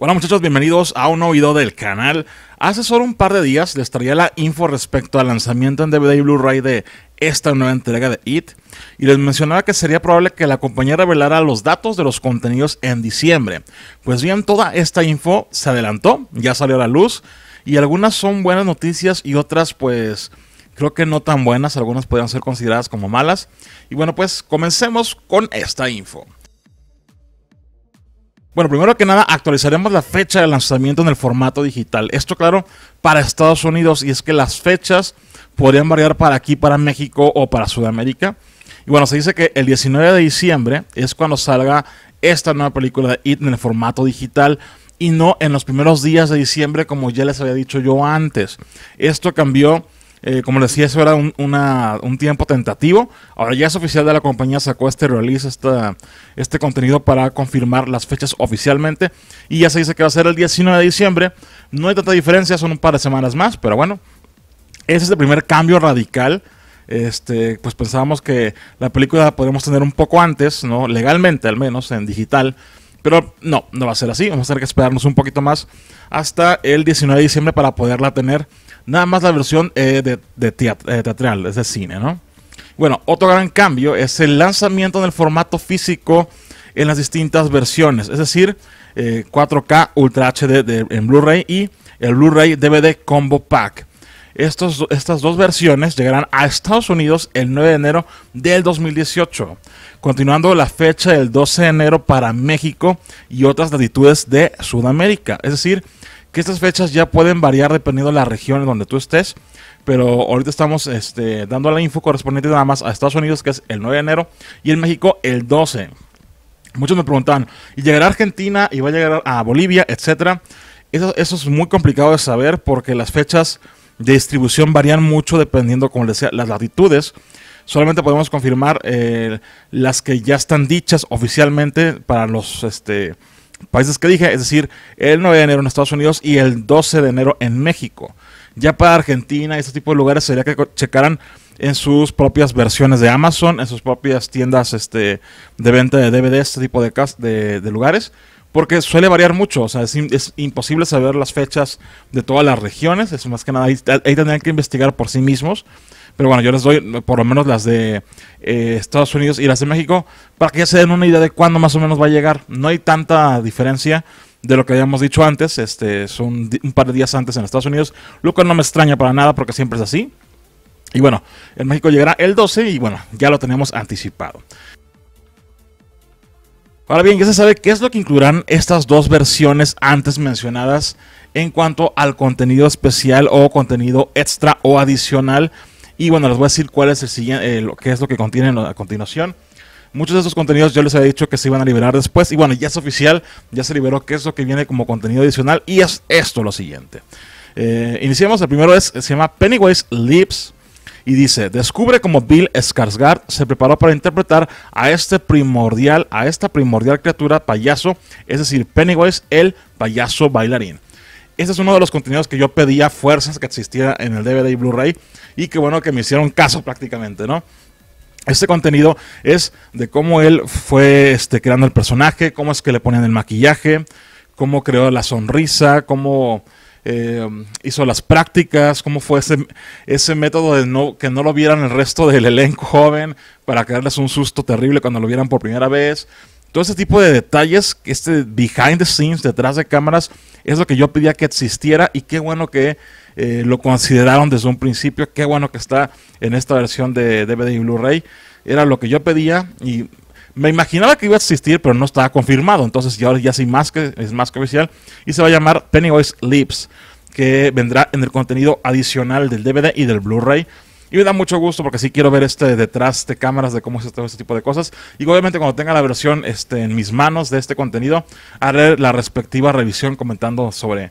Hola muchachos, bienvenidos a un nuevo video del canal. Hace solo un par de días les traía la info respecto al lanzamiento en DVD y Blu-ray de esta nueva entrega de IT y les mencionaba que sería probable que la compañía revelara los datos de los contenidos en diciembre. Pues bien, toda esta info se adelantó, ya salió a la luz y algunas son buenas noticias y otras pues creo que no tan buenas, algunas podrían ser consideradas como malas. Y bueno, pues comencemos con esta info. Bueno, primero que nada, actualizaremos la fecha de lanzamiento en el formato digital. Esto, claro, para Estados Unidos, y es que las fechas podrían variar para aquí, para México o para Sudamérica. Y bueno, se dice que el 19 de diciembre es cuando salga esta nueva película de It en el formato digital y no en los primeros días de diciembre como ya les había dicho yo antes. Esto cambió eh, como les decía, eso era un, tiempo tentativo. Ahora ya es oficial de la compañía, sacó este release, este contenido para confirmar las fechas oficialmente. Y ya se dice que va a ser el 19 de diciembre. No hay tanta diferencia, son un par de semanas más, pero bueno. Ese es el primer cambio radical. Este, pues pensábamos que la película la podríamos tener un poco antes, ¿no? Legalmente al menos, en digital. Pero no, no va a ser así. Vamos a tener que esperarnos un poquito más hasta el 19 de diciembre para poderla tener Nada más la versión eh, eh, teatral, es de cine, ¿no? Bueno, otro gran cambio es el lanzamiento del formato físico en las distintas versiones, es decir, 4K eh, Ultra HD en Blu-ray y el Blu-ray DVD Combo Pack. Estos, estas dos versiones llegarán a Estados Unidos el 9 de enero del 2018, continuando la fecha del 12 de enero para México y otras latitudes de Sudamérica. Es decir, estas fechas ya pueden variar dependiendo de la región en donde tú estés. Pero ahorita estamos este, dando la info correspondiente nada más a Estados Unidos, que es el 9 de enero, y en México el 12. Muchos me preguntaban, ¿y llegará a Argentina? ¿Y va a llegar a Bolivia? Etcétera. Eso, eso es muy complicado de saber porque las fechas de distribución varían mucho dependiendo, como les decía, las latitudes. Solamente podemos confirmar eh, las que ya están dichas oficialmente para los este, países que dije, es decir, el 9 de enero en Estados Unidos y el 12 de enero en México. Ya para Argentina y este tipo de lugares sería que checaran en sus propias versiones de Amazon, en sus propias tiendas este, de venta de DVDs este tipo de, de, lugares, porque suele variar mucho, o sea, es, imposible saber las fechas de todas las regiones, es más que nada, ahí, ahí tendrían que investigar por sí mismos pero bueno, yo les doy por lo menos las de eh, Estados Unidos y las de México para que se den una idea de cuándo más o menos va a llegar. No hay tanta diferencia de lo que habíamos dicho antes. Este, son un par de días antes en Estados Unidos, lo no me extraña para nada porque siempre es así. Y bueno, en México llegará el 12 y bueno, ya lo tenemos anticipado. Ahora bien, ya se sabe qué es lo que incluirán estas dos versiones antes mencionadas en cuanto al contenido especial o contenido extra o adicional y bueno, les voy a decir cuál es el siguiente, eh, lo, que es lo que contienen a continuación. Muchos de estos contenidos yo les había dicho que se iban a liberar después. Y bueno, ya es oficial, ya se liberó qué es lo que viene como contenido adicional. Y es esto lo siguiente. Eh, iniciamos, el primero es, se llama Pennywise Lips. Y dice, descubre cómo Bill Skarsgård se preparó para interpretar a este primordial, a esta primordial criatura payaso, es decir, Pennywise, el payaso bailarín. Este es uno de los contenidos que yo pedía fuerzas que existiera en el DVD y Blu-ray y que bueno que me hicieron caso prácticamente, ¿no? Este contenido es de cómo él fue este, creando el personaje, cómo es que le ponían el maquillaje, cómo creó la sonrisa, cómo eh, hizo las prácticas, cómo fue ese, ese método de no, que no lo vieran el resto del elenco joven para crearles un susto terrible cuando lo vieran por primera vez. Todo ese tipo de detalles, este behind the scenes, detrás de cámaras, es lo que yo pedía que existiera y qué bueno que eh, lo consideraron desde un principio, qué bueno que está en esta versión de DVD y Blu-ray. Era lo que yo pedía y me imaginaba que iba a existir, pero no estaba confirmado. Entonces ya ahora ya sí más que, es más que oficial y se va a llamar Pennywise Lips, que vendrá en el contenido adicional del DVD y del Blu-ray y me da mucho gusto porque sí quiero ver este detrás de cámaras de cómo es todo este tipo de cosas. Y obviamente cuando tenga la versión este, en mis manos de este contenido, haré la respectiva revisión comentando sobre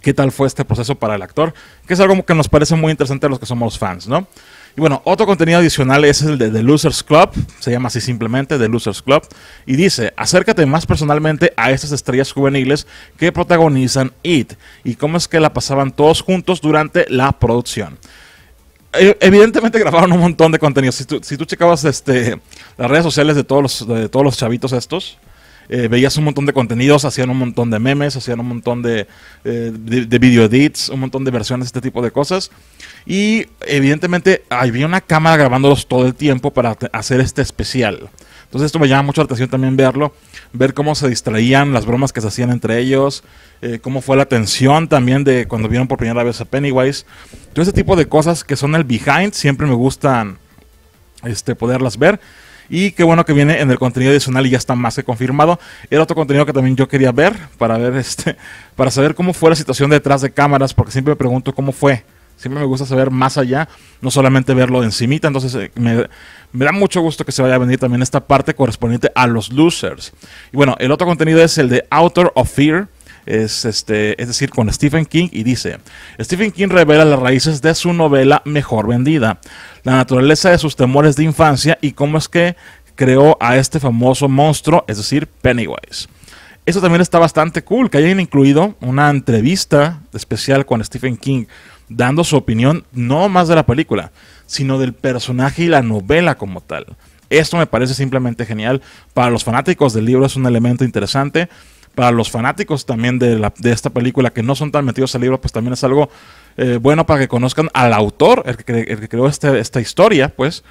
qué tal fue este proceso para el actor, que es algo que nos parece muy interesante a los que somos fans, ¿no? Y bueno, otro contenido adicional es el de The Losers Club, se llama así simplemente The Losers Club, y dice, acércate más personalmente a estas estrellas juveniles que protagonizan It y cómo es que la pasaban todos juntos durante la producción. Eh, evidentemente grabaron un montón de contenidos, Si tú, si tú checabas este, las redes sociales de todos los, de todos los chavitos estos, eh, veías un montón de contenidos, hacían un montón de memes, hacían un montón de, eh, de, de, video edits, un montón de versiones, este tipo de cosas. Y evidentemente había una cámara grabándolos todo el tiempo para hacer este especial. Entonces esto me llama mucho la atención también verlo, ver cómo se distraían, las bromas que se hacían entre ellos, eh, cómo fue la tensión también de cuando vieron por primera vez a Pennywise. Todo ese tipo de cosas que son el behind, siempre me gustan este, poderlas ver. Y qué bueno que viene en el contenido adicional y ya está más que confirmado. Era otro contenido que también yo quería ver para ver este, para saber cómo fue la situación detrás de cámaras, porque siempre me pregunto cómo fue Siempre me gusta saber más allá, no solamente verlo encimita. Entonces eh, me, da mucho gusto que se vaya a venir también esta parte correspondiente a los losers. Y bueno, el otro contenido es el de Author of Fear. Es, este, es decir, con Stephen King y dice, Stephen King revela las raíces de su novela mejor vendida, la naturaleza de sus temores de infancia y cómo es que creó a este famoso monstruo, es decir, Pennywise. Eso también está bastante cool, que hayan incluido una entrevista especial con Stephen King dando su opinión no más de la película, sino del personaje y la novela como tal. Esto me parece simplemente genial. Para los fanáticos del libro es un elemento interesante. Para los fanáticos también de, la, de esta película que no son tan metidos al libro, pues también es algo eh, bueno para que conozcan al autor, el que, el que creó este, esta historia, pues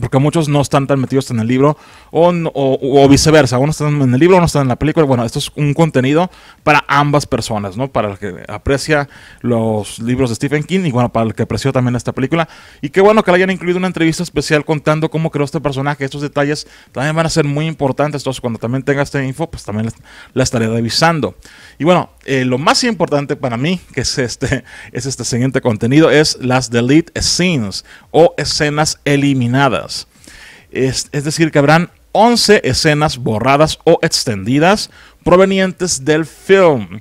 porque muchos no están tan metidos en el libro o, viceversa, uno están en el libro, uno está en la película. Bueno, esto es un contenido para ambas personas, ¿no? Para el que aprecia los libros de Stephen King y bueno, para el que apreció también esta película. Y qué bueno que le hayan incluido una entrevista especial contando cómo creó este personaje. Estos detalles también van a ser muy importantes, entonces cuando también tenga esta info, pues también la estaré revisando. Y bueno, eh, lo más importante para mí, que es este, es este siguiente contenido, es las delete scenes o escenas eliminadas. Es, decir, que habrán 11 escenas borradas o extendidas provenientes del film.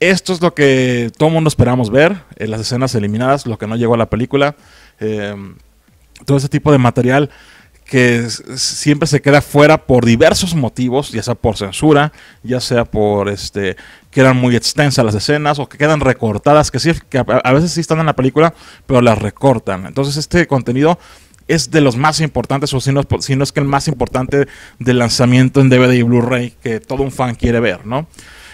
Esto es lo que todo mundo esperamos ver, eh, las escenas eliminadas, lo que no llegó a la película, em, todo ese tipo de material que siempre se queda fuera por diversos motivos, ya sea por censura, ya sea por este que eran muy extensas las escenas o que quedan recortadas, que sí a, a veces sí están en la película, pero las recortan. Entonces este contenido es de los más importantes, o si no, es que el más importante del lanzamiento en DVD y Blu-ray que todo un fan quiere ver, ¿no?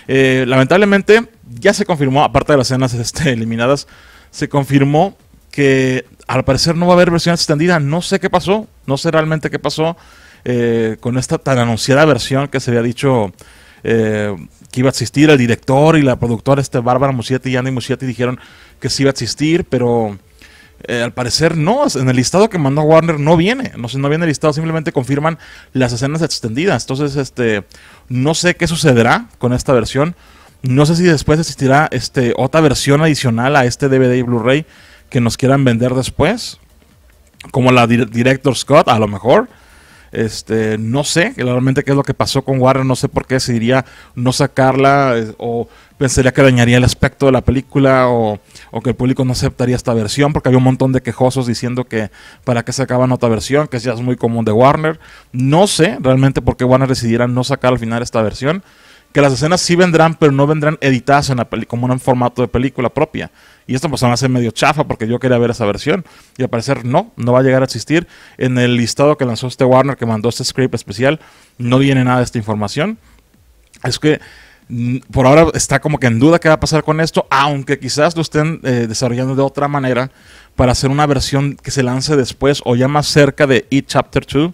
Eh, lamentablemente, ya se confirmó, aparte de las escenas este, eliminadas, se confirmó que al parecer no va a haber versión extendida. No sé qué pasó, no sé realmente qué pasó eh, con esta tan anunciada versión que se había dicho eh, que iba a existir. El director y la productora, este Bárbara Musiati y Andy Musiati, dijeron que sí iba a existir, pero eh, al parecer no, en el listado que mandó Warner no viene, no, no viene el listado, simplemente confirman las escenas extendidas. Entonces, este, no sé qué sucederá con esta versión. No sé si después existirá este, otra versión adicional a este DVD y Blu-ray que nos quieran vender después, como la Director Scott, a lo mejor. Este, no sé realmente qué es lo que pasó con Warner, no sé por qué decidiría no sacarla o pensaría que dañaría el aspecto de la película o, que el público no aceptaría esta versión, porque había un montón de quejosos diciendo que para qué sacaban otra versión, que ya es muy común de Warner. No sé realmente por qué Warner decidiera no sacar al final esta versión que las escenas sí vendrán, pero no vendrán editadas en la como un formato de película propia. Y esto pues a hace medio chafa porque yo quería ver esa versión. Y al parecer no, no va a llegar a existir. En el listado que lanzó este Warner, que mandó este script especial, no viene nada de esta información. Es que mm, por ahora está como que en duda qué va a pasar con esto, aunque quizás lo estén eh, desarrollando de otra manera para hacer una versión que se lance después o ya más cerca de E Chapter 2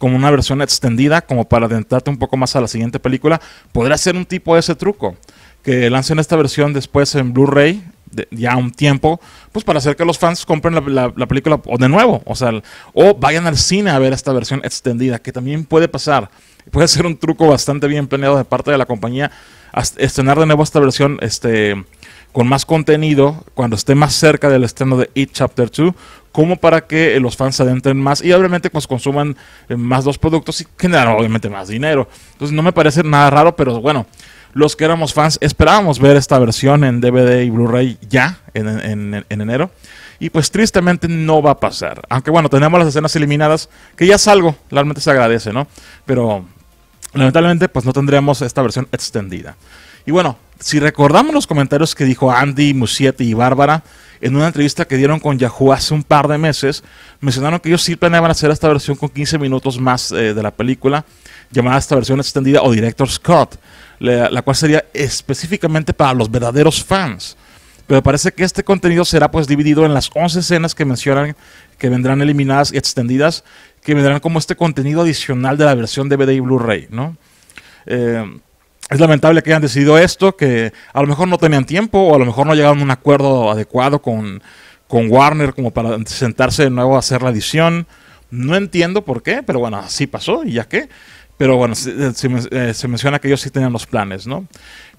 como una versión extendida, como para adentrarte un poco más a la siguiente película, podría ser un tipo de ese truco. Que lancen esta versión después en Blu-ray, ya un tiempo, pues para hacer que los fans compren la, la película o de nuevo, o sea, o vayan al cine a ver esta versión extendida, que también puede pasar. Puede ser un truco bastante bien planeado de parte de la compañía estrenar de nuevo esta versión este, con más contenido cuando esté más cerca del estreno de It Chapter 2, como para que eh, los fans se adentren más y obviamente pues consuman eh, más dos productos y generan obviamente más dinero. Entonces no me parece nada raro, pero bueno, los que éramos fans esperábamos ver esta versión en DVD y Blu-ray ya en, enero. Y pues tristemente no va a pasar. Aunque bueno, tenemos las escenas eliminadas, que ya salgo, realmente se agradece, ¿no? Pero lamentablemente pues no tendríamos esta versión extendida. Y bueno, si recordamos los comentarios que dijo Andy, Musietti y Bárbara en una entrevista que dieron con Yahoo hace un par de meses, mencionaron que ellos sí planeaban hacer esta versión con 15 minutos más eh, de la película, llamada esta versión extendida o Director's Cut, la, cual sería específicamente para los verdaderos fans. Pero parece que este contenido será pues dividido en las 11 escenas que mencionan que vendrán eliminadas y extendidas, que vendrán como este contenido adicional de la versión DVD y Blu-ray, ¿no? Eh, es lamentable que hayan decidido esto, que a lo mejor no tenían tiempo o a lo mejor no llegaron a un acuerdo adecuado con, Warner como para sentarse de nuevo a hacer la edición. No entiendo por qué, pero bueno, así pasó y ya qué. Pero bueno, se eh, menciona que ellos sí tenían los planes, ¿no?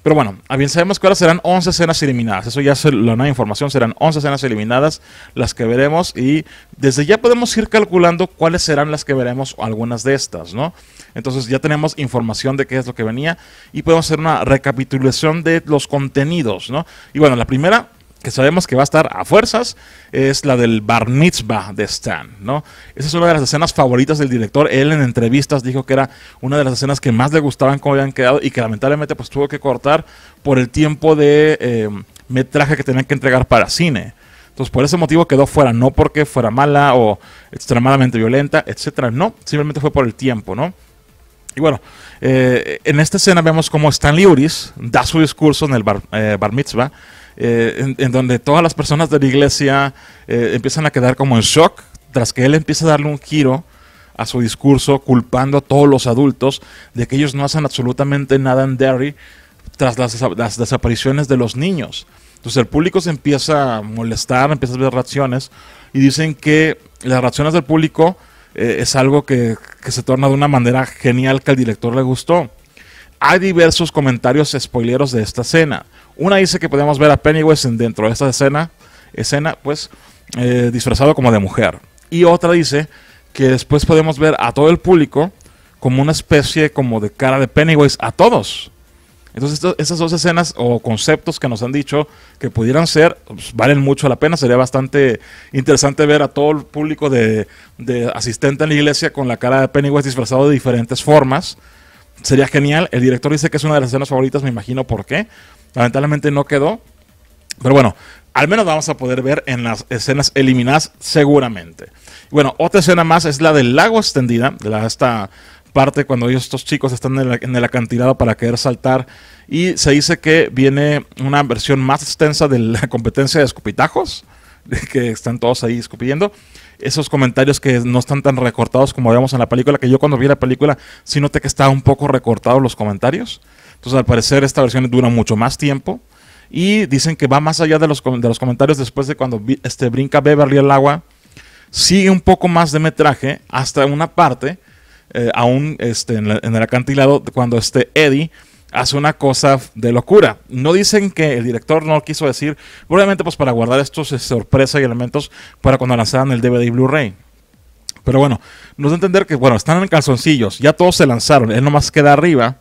Pero bueno, bien sabemos que ahora serán 11 escenas eliminadas. Eso ya es la nueva información, serán 11 escenas eliminadas las que veremos y desde ya podemos ir calculando cuáles serán las que veremos algunas de estas, ¿no? Entonces ya tenemos información de qué es lo que venía y podemos hacer una recapitulación de los contenidos, ¿no? Y bueno, la primera que sabemos que va a estar a fuerzas, es la del Bar Mitzvah de Stan, ¿no? Esa es una de las escenas favoritas del director. Él en entrevistas dijo que era una de las escenas que más le gustaban cómo habían quedado y que lamentablemente pues tuvo que cortar por el tiempo de em, metraje que tenían que entregar para cine. Entonces por ese motivo quedó fuera, no porque fuera mala o extremadamente violenta, etcétera, no, simplemente fue por el tiempo, ¿no? Y bueno, eh, en esta escena vemos cómo Stan Liuris da su discurso en el bar, eh, bar mitzvah eh, en, donde todas las personas de la iglesia eh, empiezan a quedar como en shock tras que él empieza a darle un giro a su discurso culpando a todos los adultos de que ellos no hacen absolutamente nada en Derry tras las, desapariciones de los niños. Entonces el público se empieza a molestar, empieza a ver reacciones y dicen que las reacciones del público eh, es algo que, que, se torna de una manera genial que al director le gustó. Hay diversos comentarios spoileros de esta escena. Una dice que podemos ver a Pennywise dentro de esta escena, escena pues eh, disfrazado como de mujer. Y otra dice que después podemos ver a todo el público como una especie como de cara de Pennywise a todos. Entonces esas dos escenas o conceptos que nos han dicho que pudieran ser, pues, valen mucho la pena. Sería bastante interesante ver a todo el público de, de asistente en la iglesia con la cara de Pennywise disfrazado de diferentes formas. Sería genial. El director dice que es una de las escenas favoritas, me imagino por qué. Lamentablemente no quedó. Pero bueno, al menos vamos a poder ver en las escenas eliminadas seguramente. Bueno, otra escena más es la del lago extendida, de la, esta parte cuando ellos, estos chicos están en, en el, acantilado para querer saltar y se dice que viene una versión más extensa de la competencia de escupitajos, que están todos ahí escupiendo. Esos comentarios que no están tan recortados como vemos en la película, que yo cuando vi la película sí noté que estaban un poco recortados los comentarios. Entonces, al parecer, esta versión dura mucho más tiempo. Y dicen que va más allá de los, de los comentarios después de cuando este, brinca Beverly el agua. Sigue un poco más de metraje hasta una parte, eh, aún este, en, el acantilado, cuando este Eddie hace una cosa de locura. No dicen que el director no quiso decir, probablemente pues para guardar estos eh, sorpresas y elementos para cuando lanzaran el DVD Blu-ray. Pero bueno, nos da a entender que, bueno, están en calzoncillos, ya todos se lanzaron, él nomás queda arriba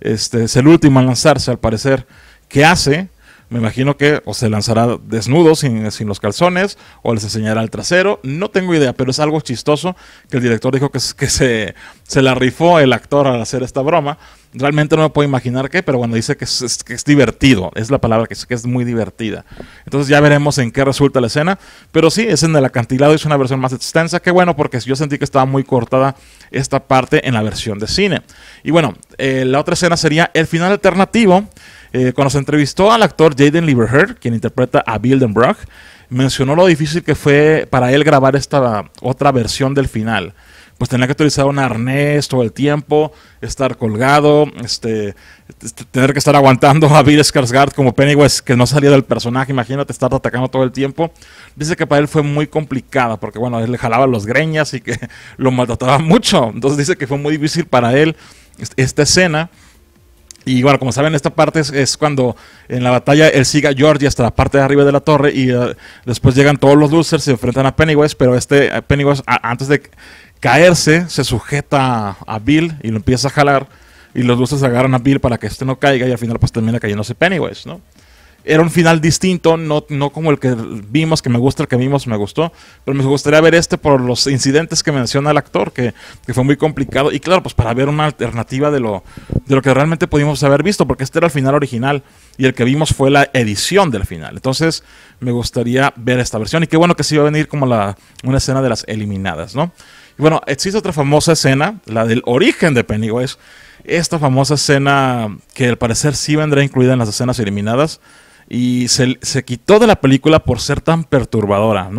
este, es el último en lanzarse, al parecer, que hace me imagino que o se lanzará desnudo, sin, los calzones, o les enseñará el trasero. No tengo idea, pero es algo chistoso que el director dijo que, que se, se la rifó el actor al hacer esta broma. Realmente no me puedo imaginar qué, pero cuando dice que es, divertido. Es la palabra que es, que es muy divertida. Entonces ya veremos en qué resulta la escena. Pero sí, es en el acantilado, es una versión más extensa. Qué bueno, porque yo sentí que estaba muy cortada esta parte en la versión de cine. Y bueno, eh, la otra escena sería el final alternativo eh, cuando se entrevistó al actor Jaden Lieberherr, quien interpreta a Bildenbrock, mencionó lo difícil que fue para él grabar esta otra versión del final. Pues tenía que utilizar un arnés todo el tiempo, estar colgado, este, este, tener que estar aguantando a Bill Skarsgård como Pennywise que no salía del personaje, imagínate estar atacando todo el tiempo. Dice que para él fue muy complicada porque bueno, él le jalaba los greñas y que lo maltrataba mucho. Entonces dice que fue muy difícil para él esta escena y bueno, como saben, esta parte es, cuando en la batalla él sigue a George hasta la parte de arriba de la torre y eh, después llegan todos los losers, se enfrentan a Pennywise, pero este eh, Pennywise antes de caerse se sujeta a, Bill y lo empieza a jalar y los losers agarran a Bill para que este no caiga y al final pues termina cayéndose Pennywise, ¿no? era un final distinto, no, no como el que vimos, que me gusta, el que vimos me gustó, pero me gustaría ver este por los incidentes que menciona el actor, que, fue muy complicado, y claro, pues para ver una alternativa de lo, de lo que realmente pudimos haber visto, porque este era el final original y el que vimos fue la edición del final. Entonces, me gustaría ver esta versión, y qué bueno que sí va a venir como la, una escena de las eliminadas, ¿no? bueno, existe otra famosa escena, la del origen de Pennywise. Esta famosa escena que al parecer sí vendrá incluida en las escenas eliminadas, y se, quitó de la película por ser tan perturbadora,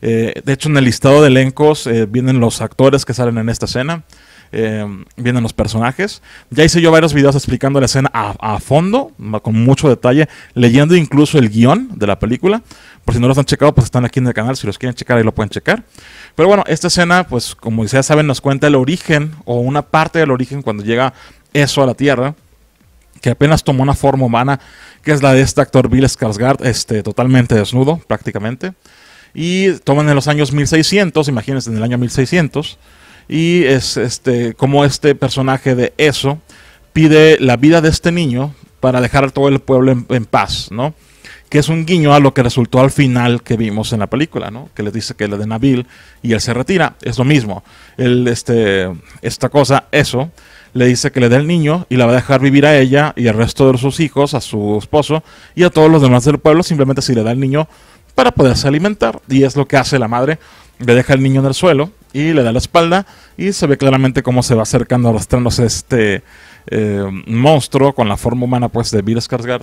eh, de hecho, en el listado de elencos eh, vienen los actores que salen en esta escena. Eh, vienen los personajes. Ya hice yo varios videos explicando la escena a, fondo, con mucho detalle, leyendo incluso el guión de la película. Por si no los han checado, pues están aquí en el canal. Si los quieren checar, ahí lo pueden checar. Pero bueno, esta escena, pues como ya saben, nos cuenta el origen o una parte del origen cuando llega eso a la Tierra que apenas tomó una forma humana, que es la de este actor Bill Skarsgård, este, totalmente desnudo prácticamente. Y toman en los años 1600, imagínense en el año 1600, y es este, como este personaje de eso pide la vida de este niño para dejar a todo el pueblo en, paz, ¿no? que es un guiño a lo que resultó al final que vimos en la película, ¿no? Que le dice que le den a Bill y él se retira. Es lo mismo. El, este, esta cosa, eso, le dice que le dé el niño y la va a dejar vivir a ella y al resto de sus hijos, a su esposo y a todos los demás del pueblo, simplemente si le da el niño para poderse alimentar. Y es lo que hace la madre, le deja el niño en el suelo y le da la espalda y se ve claramente cómo se va acercando, arrastrándose este eh, monstruo con la forma humana pues de Bill Skarsgård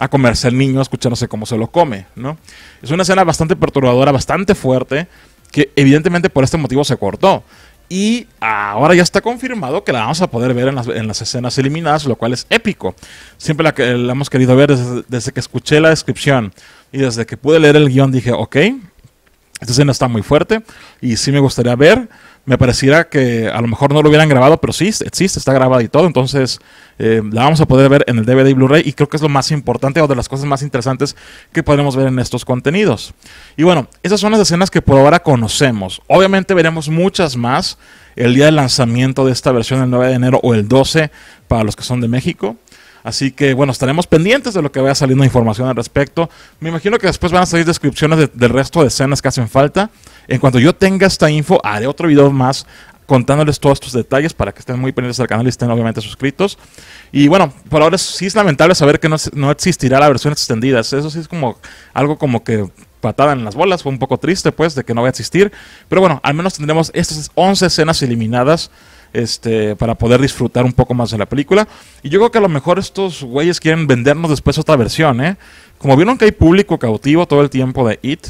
a comerse al niño, escuchándose cómo se lo come, ¿no? Es una escena bastante perturbadora, bastante fuerte, que evidentemente por este motivo se cortó. Y ahora ya está confirmado que la vamos a poder ver en las, escenas eliminadas, lo cual es épico. Siempre la, la hemos querido ver desde, desde, que escuché la descripción y desde que pude leer el guión dije, ok, esta escena está muy fuerte y sí me gustaría ver me pareciera que a lo mejor no lo hubieran grabado, pero sí existe, está grabada y todo. Entonces eh, la vamos a poder ver en el DVD y Blu-ray y creo que es lo más importante o de las cosas más interesantes que podremos ver en estos contenidos. Y bueno, esas son las escenas que por ahora conocemos. Obviamente veremos muchas más el día del lanzamiento de esta versión el 9 de enero o el 12 para los que son de México. Así que bueno, estaremos pendientes de lo que vaya saliendo información al respecto. Me imagino que después van a salir descripciones del resto de escenas que hacen falta. En cuanto yo tenga esta info, haré otro video más contándoles todos estos detalles para que estén muy pendientes del canal y estén obviamente suscritos. Y bueno, por ahora sí es lamentable saber que no, existirá la versión extendida. Eso sí es como algo como que patada en las bolas, fue un poco triste pues de que no va a existir, pero bueno, al menos tendremos estas 11 escenas eliminadas este, para poder disfrutar un poco más de la película. Y yo creo que a lo mejor estos güeyes quieren vendernos después otra versión, ¿eh? Como vieron que hay público cautivo todo el tiempo de It,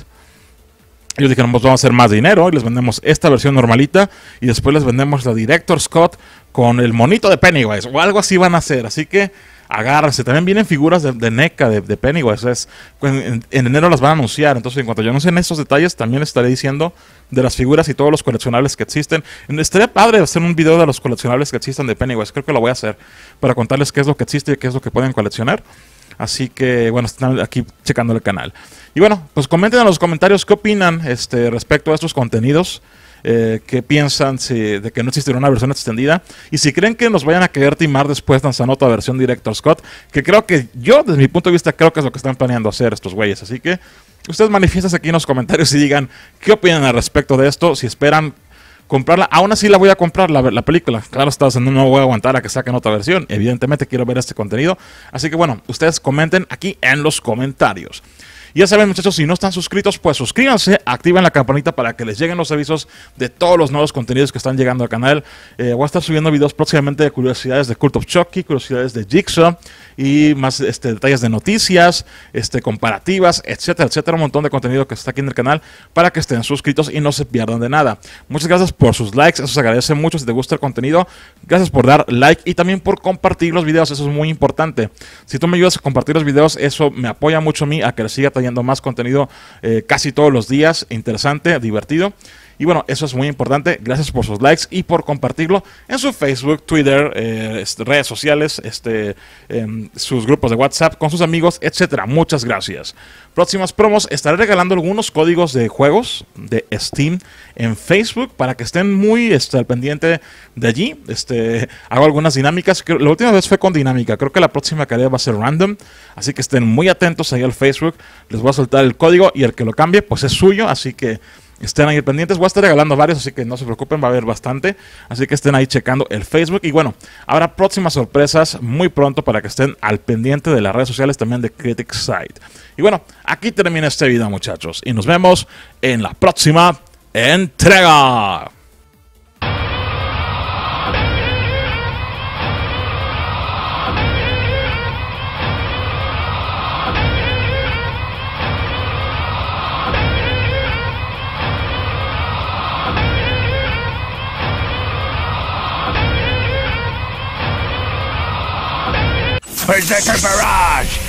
ellos dijeron, pues vamos a hacer más dinero y les vendemos esta versión normalita y después les vendemos la Director Scott con el monito de Pennywise o algo así van a hacer. Así que agárrense. También vienen figuras de, NECA, de, Pennywise. Es, en, enero las van a anunciar. Entonces, en cuanto yo en estos detalles, también les estaré diciendo de las figuras y todos los coleccionables que existen. Estaría padre hacer un video de los coleccionables que existen de Pennywise. Creo que lo voy a hacer para contarles qué es lo que existe y qué es lo que pueden coleccionar. Así que, bueno, están aquí checando el canal. Y bueno, pues comenten en los comentarios qué opinan este, respecto a estos contenidos. Eh, qué piensan de que no existirá una versión extendida. Y si creen que nos vayan a querer timar después lanzando otra versión Director Scott, que creo que yo, desde mi punto de vista, creo que es lo que están planeando hacer estos güeyes. Así que ustedes manifiestas aquí en los comentarios y digan qué opinan al respecto de esto, si esperan comprarla. Aún así la voy a comprar la, la película. Claro, no voy a aguantar a que saquen otra versión. Evidentemente quiero ver este contenido. Así que bueno, ustedes comenten aquí en los comentarios. Ya saben, muchachos, si no están suscritos, pues suscríbanse, activen la campanita para que les lleguen los avisos de todos los nuevos contenidos que están llegando al canal. Eh, voy a estar subiendo videos próximamente de curiosidades de Cult of Chucky, curiosidades de Jigsaw y más este, detalles de noticias, este, comparativas, etcétera, etcétera. Un montón de contenido que está aquí en el canal para que estén suscritos y no se pierdan de nada. Muchas gracias por sus likes, eso se agradece mucho si te gusta el contenido. Gracias por dar like y también por compartir los videos, eso es muy importante. Si tú me ayudas a compartir los videos, eso me apoya mucho a mí a que le siga viendo más contenido eh, casi todos los días, interesante, divertido. Y bueno, eso es muy importante. Gracias por sus likes y por compartirlo en su Facebook, Twitter, eh, redes sociales, este, em, sus grupos de WhatsApp, con sus amigos, etcétera. Muchas gracias. Próximas promos, estaré regalando algunos códigos de juegos de Steam en Facebook para que estén muy este, al pendiente de allí. Este, hago algunas dinámicas. La última vez fue con dinámica. Creo que la próxima carrera va a ser random. Así que estén muy atentos ahí al Facebook. Les voy a soltar el código y el que lo cambie, pues es suyo. Así que Estén ahí pendientes. Voy a estar regalando varios, así que no se preocupen, va a haber bastante. Así que estén ahí checando el Facebook. Y bueno, habrá próximas sorpresas muy pronto para que estén al pendiente de las redes sociales también de Critic Site. Y bueno, aquí termina este video, muchachos. Y nos vemos en la próxima entrega. Berserker Barrage!